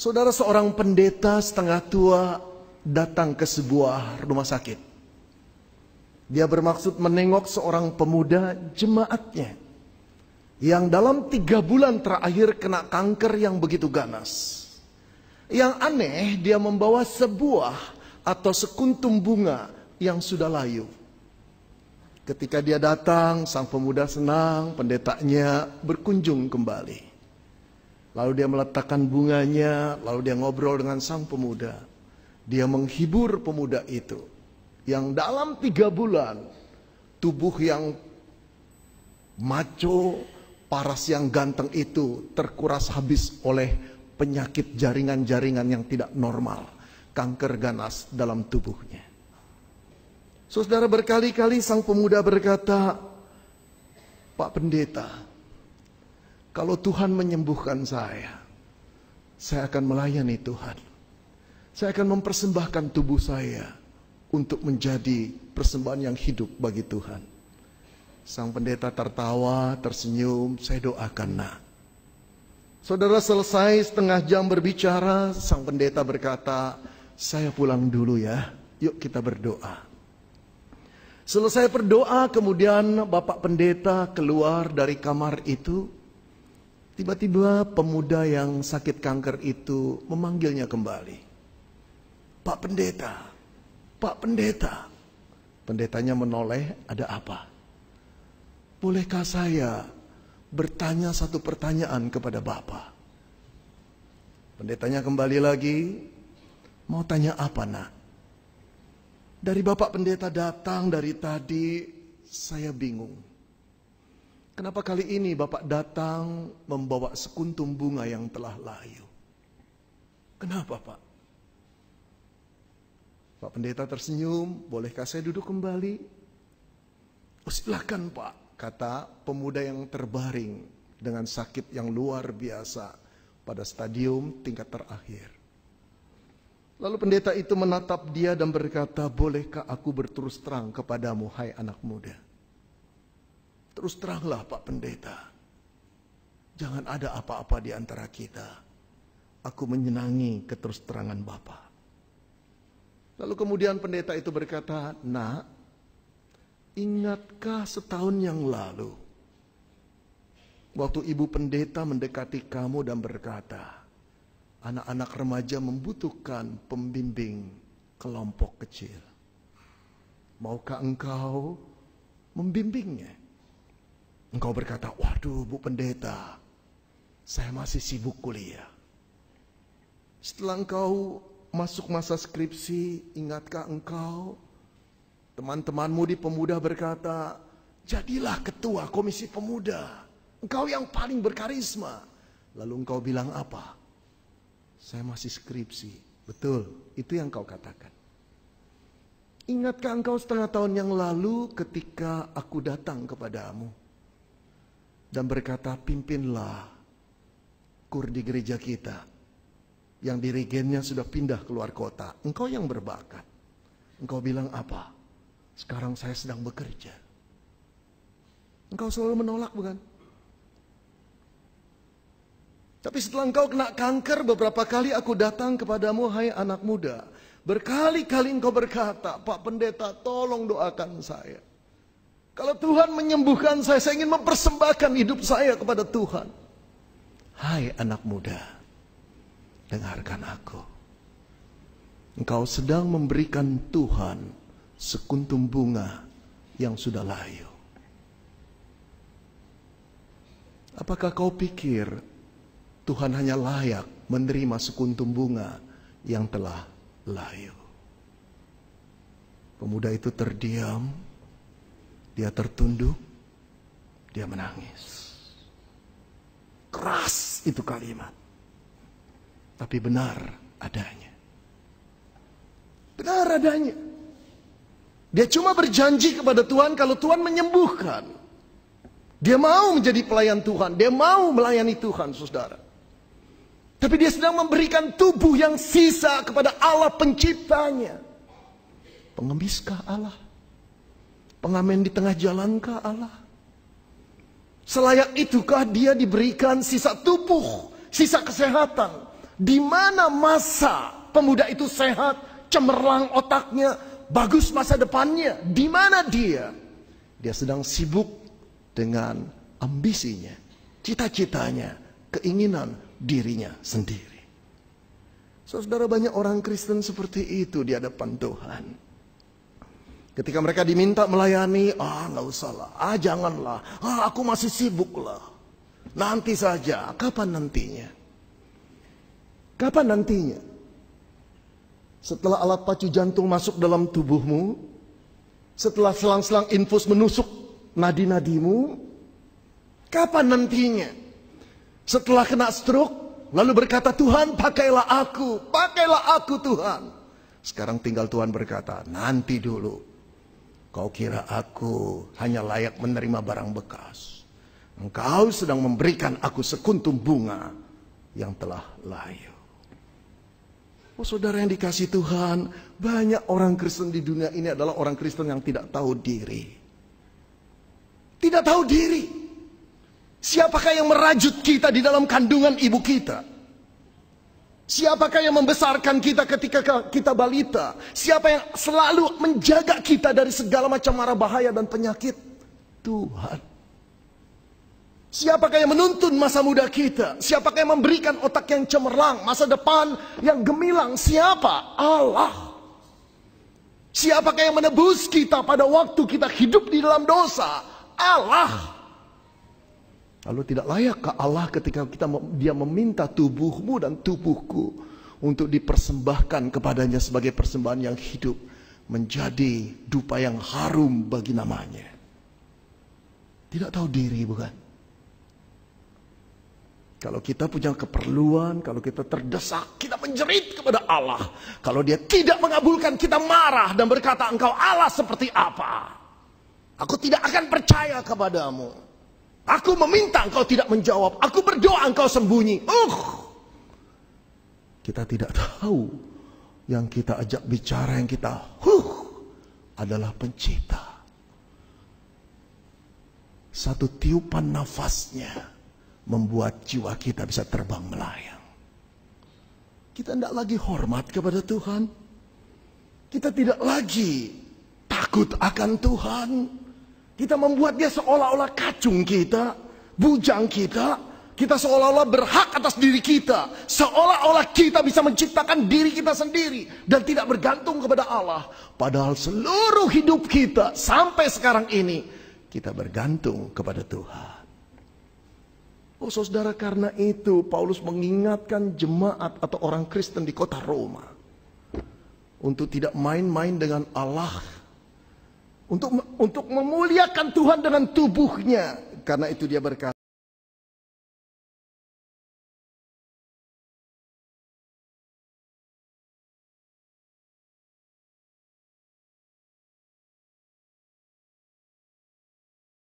Saudara seorang pendeta setengah tua datang ke sebuah rumah sakit. Dia bermaksud menengok seorang pemuda jemaatnya. Yang dalam tiga bulan terakhir kena kanker yang begitu ganas. Yang aneh dia membawa sebuah atau sekuntum bunga yang sudah layu. Ketika dia datang, sang pemuda senang, pendetanya berkunjung kembali. Lalu dia meletakkan bunganya, lalu dia ngobrol dengan sang pemuda. Dia menghibur pemuda itu. Yang dalam tiga bulan, tubuh yang maco, paras yang ganteng itu terkuras habis oleh penyakit jaringan-jaringan yang tidak normal. Kanker ganas dalam tubuhnya. saudara berkali-kali sang pemuda berkata, Pak Pendeta, kalau Tuhan menyembuhkan saya, saya akan melayani Tuhan. Saya akan mempersembahkan tubuh saya untuk menjadi persembahan yang hidup bagi Tuhan. Sang pendeta tertawa, tersenyum, saya doakan nak. Saudara selesai setengah jam berbicara, sang pendeta berkata, saya pulang dulu ya, yuk kita berdoa. Selesai berdoa, kemudian Bapak Pendeta keluar dari kamar itu, Tiba-tiba pemuda yang sakit kanker itu memanggilnya kembali. Pak pendeta, Pak pendeta. Pendetanya menoleh, ada apa? Bolehkah saya bertanya satu pertanyaan kepada Bapak? Pendetanya kembali lagi, mau tanya apa nak? Dari Bapak pendeta datang dari tadi, saya bingung. Kenapa kali ini Bapak datang membawa sekuntum bunga yang telah layu? Kenapa Pak? Pak Pendeta tersenyum, bolehkah saya duduk kembali? Oh, silakan Pak, kata pemuda yang terbaring dengan sakit yang luar biasa pada stadium tingkat terakhir. Lalu pendeta itu menatap dia dan berkata, bolehkah aku berterus terang kepadamu, hai anak muda? Terus teranglah Pak Pendeta. Jangan ada apa-apa di antara kita. Aku menyenangi keterus terangan Bapa. Lalu kemudian pendeta itu berkata, Nak, ingatkah setahun yang lalu? Waktu ibu pendeta mendekati kamu dan berkata, Anak-anak remaja membutuhkan pembimbing kelompok kecil. Maukah engkau membimbingnya? Engkau berkata, waduh Bu Pendeta, saya masih sibuk kuliah. Setelah engkau masuk masa skripsi, ingatkah engkau? Teman-temanmu di pemuda berkata, jadilah ketua komisi pemuda. Engkau yang paling berkarisma. Lalu engkau bilang apa? Saya masih skripsi. Betul, itu yang kau katakan. Ingatkah engkau setengah tahun yang lalu ketika aku datang kepadamu? dan berkata, pimpinlah kur di gereja kita. Yang dirigennya sudah pindah keluar kota. Engkau yang berbakat. Engkau bilang apa? Sekarang saya sedang bekerja. Engkau selalu menolak bukan? Tapi setelah engkau kena kanker beberapa kali aku datang kepadamu hai anak muda. Berkali-kali engkau berkata, Pak Pendeta tolong doakan saya. Kalau Tuhan menyembuhkan saya, saya ingin mempersembahkan hidup saya kepada Tuhan. Hai anak muda, dengarkan aku. Engkau sedang memberikan Tuhan sekuntum bunga yang sudah layu. Apakah kau pikir Tuhan hanya layak menerima sekuntum bunga yang telah layu? Pemuda itu terdiam dia tertunduk, dia menangis. Keras itu kalimat. Tapi benar adanya. Benar adanya. Dia cuma berjanji kepada Tuhan kalau Tuhan menyembuhkan. Dia mau menjadi pelayan Tuhan. Dia mau melayani Tuhan, saudara. Tapi dia sedang memberikan tubuh yang sisa kepada Allah penciptanya. Pengemiskah Allah? Pengamen di tengah jalan kah Allah? Selayak itukah dia diberikan sisa tubuh, sisa kesehatan? Di mana masa pemuda itu sehat, cemerlang otaknya, bagus masa depannya? Di mana dia? Dia sedang sibuk dengan ambisinya, cita-citanya, keinginan dirinya sendiri. Saudara banyak orang Kristen seperti itu di hadapan Tuhan. Ketika mereka diminta melayani, ah nggak usah lah, ah janganlah, ah aku masih sibuk lah. Nanti saja, kapan nantinya? Kapan nantinya? Setelah alat pacu jantung masuk dalam tubuhmu, setelah selang-selang infus menusuk nadi-nadimu, kapan nantinya? Setelah kena stroke, lalu berkata Tuhan pakailah aku, pakailah aku Tuhan. Sekarang tinggal Tuhan berkata, nanti dulu. Kau kira aku hanya layak menerima barang bekas. Engkau sedang memberikan aku sekuntum bunga yang telah layu. Oh saudara yang dikasih Tuhan, banyak orang Kristen di dunia ini adalah orang Kristen yang tidak tahu diri. Tidak tahu diri. Siapakah yang merajut kita di dalam kandungan ibu kita? Siapakah yang membesarkan kita ketika kita balita? Siapa yang selalu menjaga kita dari segala macam mara bahaya dan penyakit? Tuhan. Siapakah yang menuntun masa muda kita? Siapakah yang memberikan otak yang cemerlang, masa depan yang gemilang? Siapa? Allah. Siapakah yang menebus kita pada waktu kita hidup di dalam dosa? Allah. Lalu tidak layakkah Allah ketika kita dia meminta tubuhmu dan tubuhku untuk dipersembahkan kepadanya sebagai persembahan yang hidup menjadi dupa yang harum bagi namanya. Tidak tahu diri bukan? Kalau kita punya keperluan, kalau kita terdesak, kita menjerit kepada Allah. Kalau dia tidak mengabulkan, kita marah dan berkata, engkau Allah seperti apa? Aku tidak akan percaya kepadamu. Aku meminta engkau tidak menjawab. Aku berdoa engkau sembunyi. Uh. Kita tidak tahu yang kita ajak bicara yang kita huh adalah pencipta. Satu tiupan nafasnya membuat jiwa kita bisa terbang melayang. Kita tidak lagi hormat kepada Tuhan. Kita tidak lagi takut akan Tuhan. Kita membuat dia seolah-olah kacung kita, bujang kita. Kita seolah-olah berhak atas diri kita. Seolah-olah kita bisa menciptakan diri kita sendiri. Dan tidak bergantung kepada Allah. Padahal seluruh hidup kita sampai sekarang ini. Kita bergantung kepada Tuhan. Oh saudara karena itu Paulus mengingatkan jemaat atau orang Kristen di kota Roma. Untuk tidak main-main dengan Allah untuk untuk memuliakan Tuhan dengan tubuhnya karena itu dia berkata